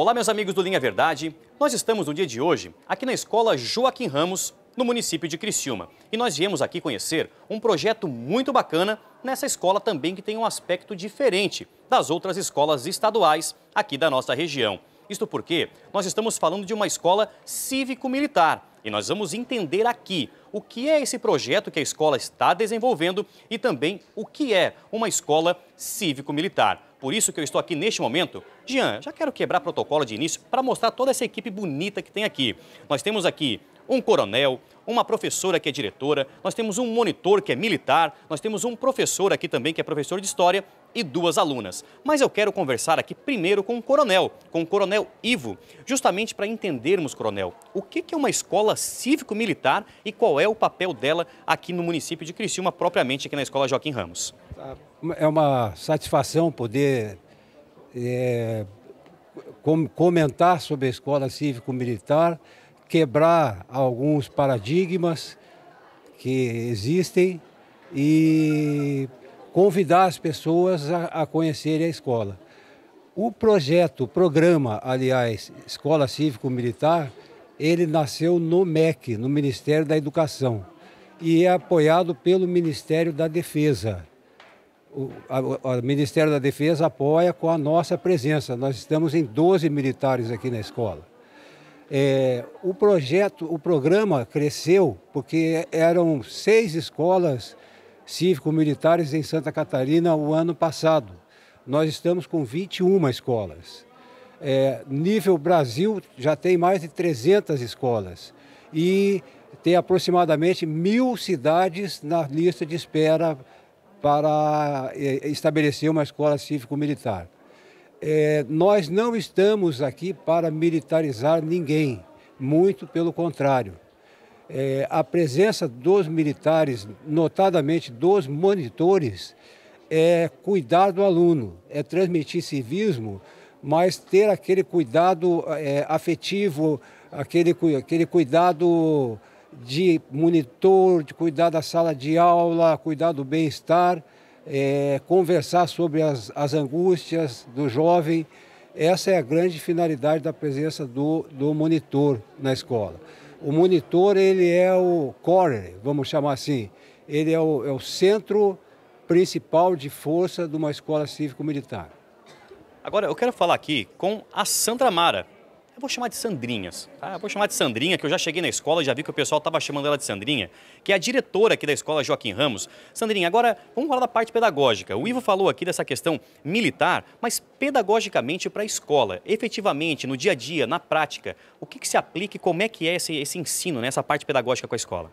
Olá, meus amigos do Linha Verdade. Nós estamos no dia de hoje aqui na Escola Joaquim Ramos, no município de Criciúma. E nós viemos aqui conhecer um projeto muito bacana nessa escola também que tem um aspecto diferente das outras escolas estaduais aqui da nossa região. Isto porque nós estamos falando de uma escola cívico-militar, e nós vamos entender aqui o que é esse projeto que a escola está desenvolvendo e também o que é uma escola cívico-militar. Por isso que eu estou aqui neste momento. Jean, já quero quebrar protocolo de início para mostrar toda essa equipe bonita que tem aqui. Nós temos aqui um coronel, uma professora que é diretora, nós temos um monitor que é militar, nós temos um professor aqui também que é professor de história e duas alunas. Mas eu quero conversar aqui primeiro com o coronel, com o coronel Ivo, justamente para entendermos, coronel, o que é uma escola cívico-militar e qual é o papel dela aqui no município de Criciúma, propriamente aqui na Escola Joaquim Ramos. É uma satisfação poder é, comentar sobre a escola cívico-militar quebrar alguns paradigmas que existem e convidar as pessoas a, a conhecerem a escola. O projeto, o programa, aliás, Escola Cívico-Militar, ele nasceu no MEC, no Ministério da Educação, e é apoiado pelo Ministério da Defesa. O, a, o Ministério da Defesa apoia com a nossa presença. Nós estamos em 12 militares aqui na escola. É, o projeto, o programa cresceu porque eram seis escolas cívico-militares em Santa Catarina o ano passado. Nós estamos com 21 escolas. É, nível Brasil já tem mais de 300 escolas e tem aproximadamente mil cidades na lista de espera para é, estabelecer uma escola cívico-militar é, nós não estamos aqui para militarizar ninguém, muito pelo contrário. É, a presença dos militares, notadamente dos monitores, é cuidar do aluno, é transmitir civismo, mas ter aquele cuidado é, afetivo, aquele, aquele cuidado de monitor, de cuidar da sala de aula, cuidar do bem-estar é, conversar sobre as, as angústias do jovem. Essa é a grande finalidade da presença do, do monitor na escola. O monitor ele é o core, vamos chamar assim, ele é o, é o centro principal de força de uma escola cívico-militar. Agora eu quero falar aqui com a Sandra Mara, eu vou chamar de Sandrinhas, tá? Eu vou chamar de Sandrinha, que eu já cheguei na escola e já vi que o pessoal estava chamando ela de Sandrinha, que é a diretora aqui da escola Joaquim Ramos. Sandrinha, agora vamos falar da parte pedagógica. O Ivo falou aqui dessa questão militar, mas pedagogicamente para a escola, efetivamente, no dia a dia, na prática, o que, que se aplica e como é que é esse, esse ensino, né, essa parte pedagógica com a escola?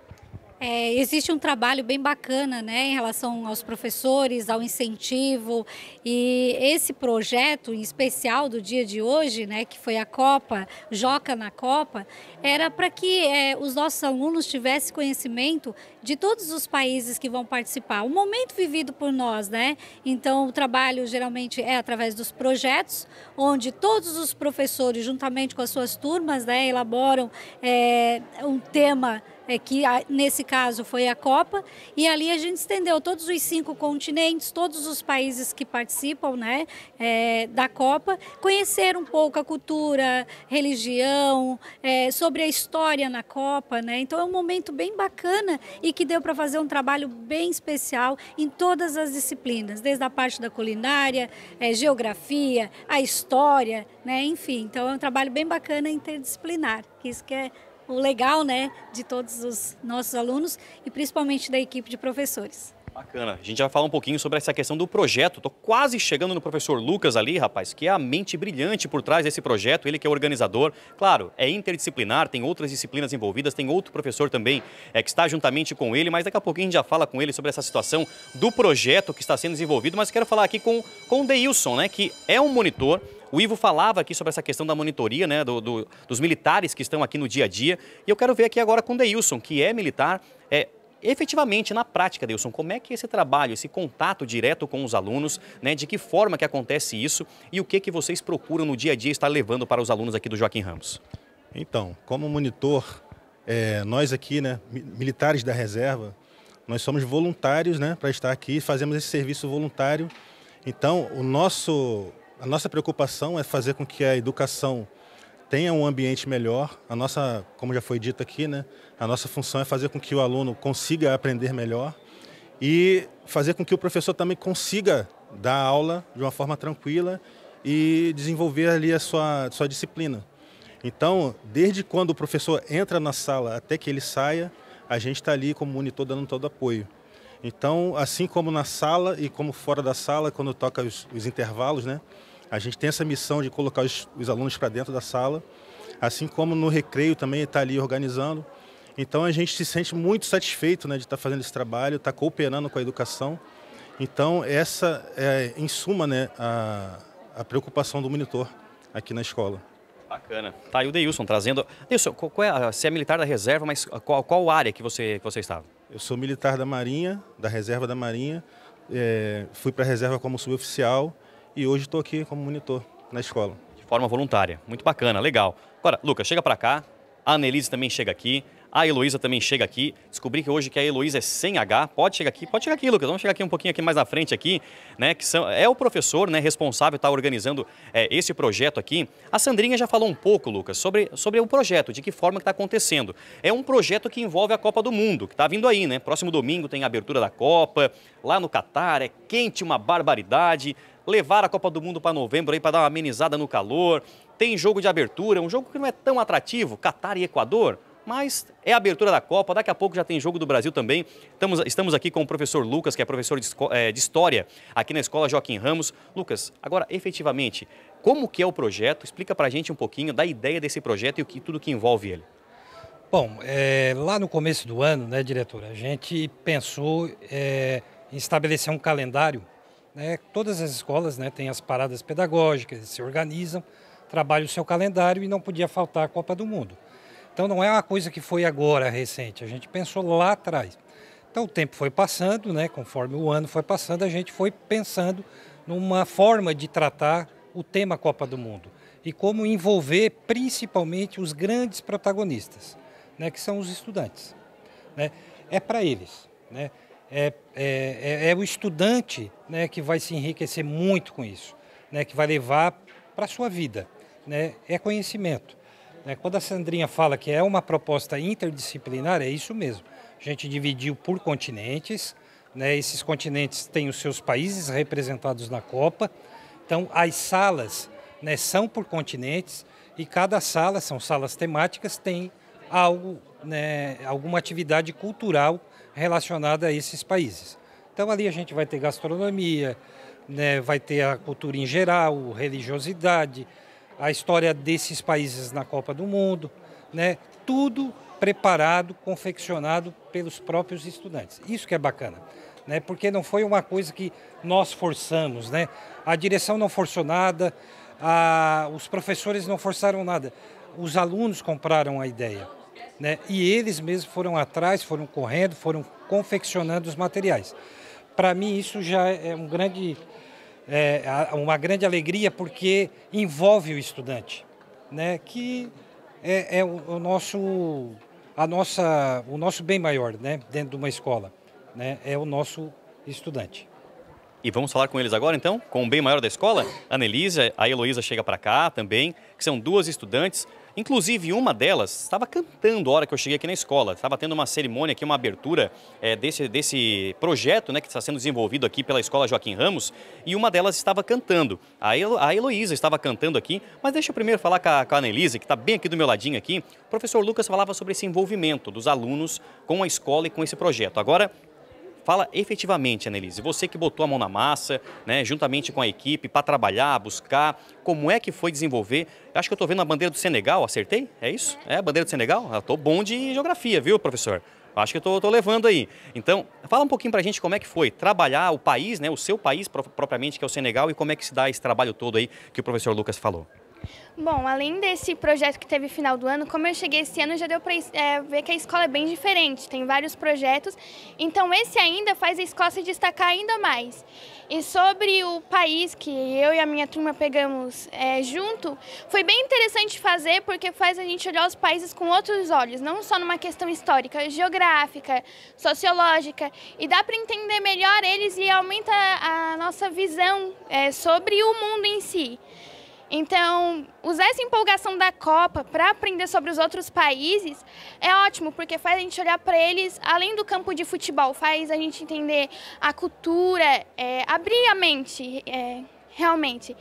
É, existe um trabalho bem bacana né, em relação aos professores, ao incentivo e esse projeto em especial do dia de hoje, né, que foi a Copa, Joca na Copa, era para que é, os nossos alunos tivessem conhecimento de todos os países que vão participar. O momento vivido por nós, né? Então o trabalho geralmente é através dos projetos, onde todos os professores, juntamente com as suas turmas, né, elaboram é, um tema é, que ah, nesse caso foi a Copa, e ali a gente estendeu todos os cinco continentes, todos os países que participam né, é, da Copa, conhecer um pouco a cultura, religião, é, sobre a história na Copa. Né? Então é um momento bem bacana e que deu para fazer um trabalho bem especial em todas as disciplinas, desde a parte da culinária, é, geografia, a história, né? enfim. Então é um trabalho bem bacana interdisciplinar, que isso que é o legal né, de todos os nossos alunos e principalmente da equipe de professores. Bacana. A gente já falar um pouquinho sobre essa questão do projeto. estou quase chegando no professor Lucas ali, rapaz, que é a mente brilhante por trás desse projeto, ele que é organizador. Claro, é interdisciplinar, tem outras disciplinas envolvidas, tem outro professor também é, que está juntamente com ele, mas daqui a pouquinho a gente já fala com ele sobre essa situação do projeto que está sendo desenvolvido, mas quero falar aqui com, com o Deilson, né, que é um monitor o Ivo falava aqui sobre essa questão da monitoria, né, do, do, dos militares que estão aqui no dia a dia. E eu quero ver aqui agora com o Deilson, que é militar. É, efetivamente, na prática, Deilson, como é que esse trabalho, esse contato direto com os alunos, né, de que forma que acontece isso e o que, que vocês procuram no dia a dia estar levando para os alunos aqui do Joaquim Ramos? Então, como monitor, é, nós aqui, né, militares da reserva, nós somos voluntários né, para estar aqui, fazemos esse serviço voluntário. Então, o nosso a nossa preocupação é fazer com que a educação tenha um ambiente melhor. A nossa, como já foi dito aqui, né, a nossa função é fazer com que o aluno consiga aprender melhor e fazer com que o professor também consiga dar aula de uma forma tranquila e desenvolver ali a sua, sua disciplina. Então, desde quando o professor entra na sala até que ele saia, a gente está ali como monitor dando todo apoio. Então, assim como na sala e como fora da sala, quando toca os, os intervalos, né? A gente tem essa missão de colocar os, os alunos para dentro da sala, assim como no recreio também está ali organizando. Então, a gente se sente muito satisfeito né, de estar tá fazendo esse trabalho, estar tá cooperando com a educação. Então, essa é, em suma, né, a, a preocupação do monitor aqui na escola. Bacana. Tá aí o Deilson trazendo. Deilson, qual é, você é militar da reserva, mas qual, qual área que você, que você estava? Eu sou militar da Marinha, da reserva da Marinha. É, fui para a reserva como suboficial e hoje estou aqui como monitor na escola. De forma voluntária. Muito bacana, legal. Agora, Lucas, chega para cá. A Anelise também chega aqui. A Heloísa também chega aqui. Descobri que hoje que a Heloísa é sem H. Pode chegar aqui, pode chegar aqui, Lucas. Vamos chegar aqui um pouquinho aqui mais na frente aqui, né? Que são, é o professor, né, responsável, está organizando é, esse projeto aqui. A Sandrinha já falou um pouco, Lucas, sobre, sobre o projeto, de que forma que está acontecendo. É um projeto que envolve a Copa do Mundo, que está vindo aí, né? Próximo domingo tem a abertura da Copa, lá no Catar, é quente, uma barbaridade levar a Copa do Mundo para novembro aí para dar uma amenizada no calor. Tem jogo de abertura, um jogo que não é tão atrativo, Catar e Equador. Mas é a abertura da Copa, daqui a pouco já tem jogo do Brasil também. Estamos, estamos aqui com o professor Lucas, que é professor de, é, de História aqui na Escola Joaquim Ramos. Lucas, agora efetivamente, como que é o projeto? Explica para a gente um pouquinho da ideia desse projeto e o que, tudo que envolve ele. Bom, é, lá no começo do ano, né, diretora, a gente pensou é, em estabelecer um calendário. Né, todas as escolas né, têm as paradas pedagógicas, se organizam, trabalham o seu calendário e não podia faltar a Copa do Mundo. Então não é uma coisa que foi agora recente, a gente pensou lá atrás. Então o tempo foi passando, né? conforme o ano foi passando, a gente foi pensando numa forma de tratar o tema Copa do Mundo e como envolver principalmente os grandes protagonistas, né? que são os estudantes. Né? É para eles. Né? É, é, é, é, o estudante né, que vai se enriquecer muito com isso, né, que vai levar para a sua vida. Né? É conhecimento. Né? Quando a Sandrinha fala que é uma proposta interdisciplinar, é isso mesmo. A gente dividiu por continentes, né? esses continentes têm os seus países representados na Copa, então as salas né, são por continentes e cada sala, são salas temáticas, tem algo, né, alguma atividade cultural relacionada a esses países. Então ali a gente vai ter gastronomia, né, vai ter a cultura em geral, religiosidade, a história desses países na Copa do Mundo, né? Tudo preparado, confeccionado pelos próprios estudantes. Isso que é bacana, né? Porque não foi uma coisa que nós forçamos, né? A direção não forçou nada, a... os professores não forçaram nada. Os alunos compraram a ideia, né? E eles mesmos foram atrás, foram correndo, foram confeccionando os materiais. Para mim isso já é um grande é, uma grande alegria porque envolve o estudante, né? que é, é o, nosso, a nossa, o nosso bem maior né? dentro de uma escola, né? é o nosso estudante. E vamos falar com eles agora, então, com o bem maior da escola? A Anelisa, a Heloísa chega para cá também, que são duas estudantes Inclusive, uma delas estava cantando a hora que eu cheguei aqui na escola. Estava tendo uma cerimônia aqui, uma abertura é, desse, desse projeto né, que está sendo desenvolvido aqui pela Escola Joaquim Ramos. E uma delas estava cantando. A, Hel a Heloísa estava cantando aqui. Mas deixa eu primeiro falar com a, com a Anelisa, que está bem aqui do meu ladinho aqui. O professor Lucas falava sobre esse envolvimento dos alunos com a escola e com esse projeto. Agora, Fala efetivamente, Annelise, você que botou a mão na massa, né, juntamente com a equipe, para trabalhar, buscar, como é que foi desenvolver? Acho que eu estou vendo a bandeira do Senegal, acertei? É isso? É, a bandeira do Senegal? Eu ah, estou bom de geografia, viu, professor? Acho que estou levando aí. Então, fala um pouquinho para a gente como é que foi trabalhar o país, né, o seu país propriamente, que é o Senegal, e como é que se dá esse trabalho todo aí que o professor Lucas falou. Bom, além desse projeto que teve final do ano, como eu cheguei esse ano, já deu para é, ver que a escola é bem diferente, tem vários projetos. Então, esse ainda faz a escola se destacar ainda mais. E sobre o país que eu e a minha turma pegamos é, junto, foi bem interessante fazer porque faz a gente olhar os países com outros olhos, não só numa questão histórica, geográfica, sociológica, e dá para entender melhor eles e aumenta a nossa visão é, sobre o mundo em si. Então, usar essa empolgação da Copa para aprender sobre os outros países é ótimo, porque faz a gente olhar para eles além do campo de futebol, faz a gente entender a cultura, é, abrir a mente, é, realmente.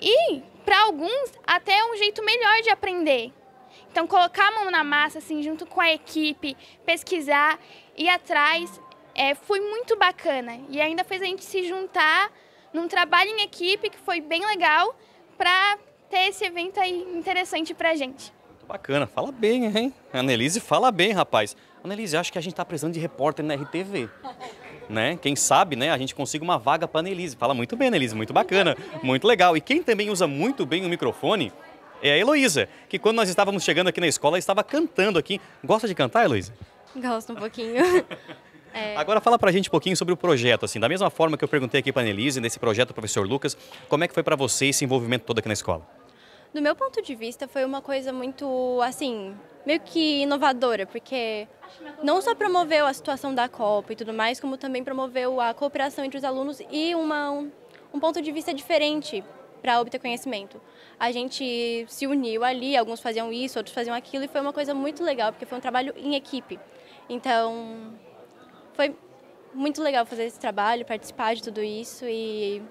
E, para alguns, até é um jeito melhor de aprender. Então, colocar a mão na massa, assim, junto com a equipe, pesquisar, ir atrás, é, foi muito bacana. E ainda fez a gente se juntar num trabalho em equipe que foi bem legal para ter esse evento aí interessante para a gente. Muito bacana, fala bem, hein? Anelise fala bem, rapaz. Anelise, acho que a gente está precisando de repórter na RTV. Né? Quem sabe, né, a gente consiga uma vaga para Anelise. Fala muito bem, Anelise, muito bacana, muito legal. E quem também usa muito bem o microfone é a Heloísa, que quando nós estávamos chegando aqui na escola, estava cantando aqui. Gosta de cantar, Heloísa? Gosto um pouquinho. É. Agora fala pra gente um pouquinho sobre o projeto, assim, da mesma forma que eu perguntei aqui pra Annelise, nesse projeto, professor Lucas, como é que foi para você esse envolvimento todo aqui na escola? Do meu ponto de vista, foi uma coisa muito, assim, meio que inovadora, porque não só promoveu a situação da Copa e tudo mais, como também promoveu a cooperação entre os alunos e uma, um, um ponto de vista diferente para obter conhecimento. A gente se uniu ali, alguns faziam isso, outros faziam aquilo, e foi uma coisa muito legal, porque foi um trabalho em equipe. Então, foi muito legal fazer esse trabalho, participar de tudo isso e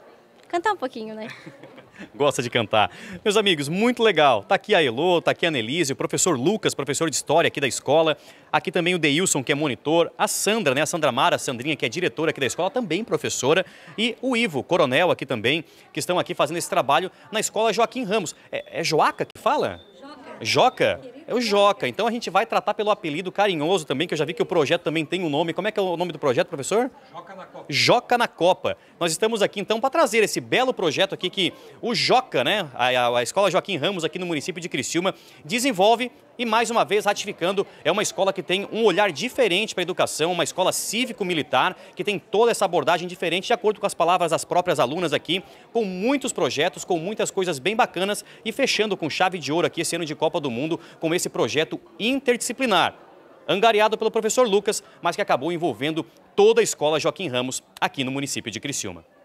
cantar um pouquinho, né? Gosta de cantar. Meus amigos, muito legal. Tá aqui a Elô, tá aqui a Nelise, o professor Lucas, professor de história aqui da escola. Aqui também o Deilson, que é monitor. A Sandra, né? A Sandra Mara, a Sandrinha, que é diretora aqui da escola, também professora. E o Ivo, coronel aqui também, que estão aqui fazendo esse trabalho na escola Joaquim Ramos. É, é Joaca que fala? Joca. Joca? é o Joca. Então a gente vai tratar pelo apelido carinhoso também, que eu já vi que o projeto também tem um nome. Como é que é o nome do projeto, professor? Joca na Copa. Joca na Copa. Nós estamos aqui então para trazer esse belo projeto aqui que o Joca, né, a, a Escola Joaquim Ramos aqui no município de Criciúma, desenvolve e mais uma vez ratificando, é uma escola que tem um olhar diferente para a educação, uma escola cívico-militar, que tem toda essa abordagem diferente, de acordo com as palavras das próprias alunas aqui, com muitos projetos, com muitas coisas bem bacanas e fechando com chave de ouro aqui esse ano de Copa do Mundo, com esse esse projeto interdisciplinar, angariado pelo professor Lucas, mas que acabou envolvendo toda a escola Joaquim Ramos aqui no município de Criciúma.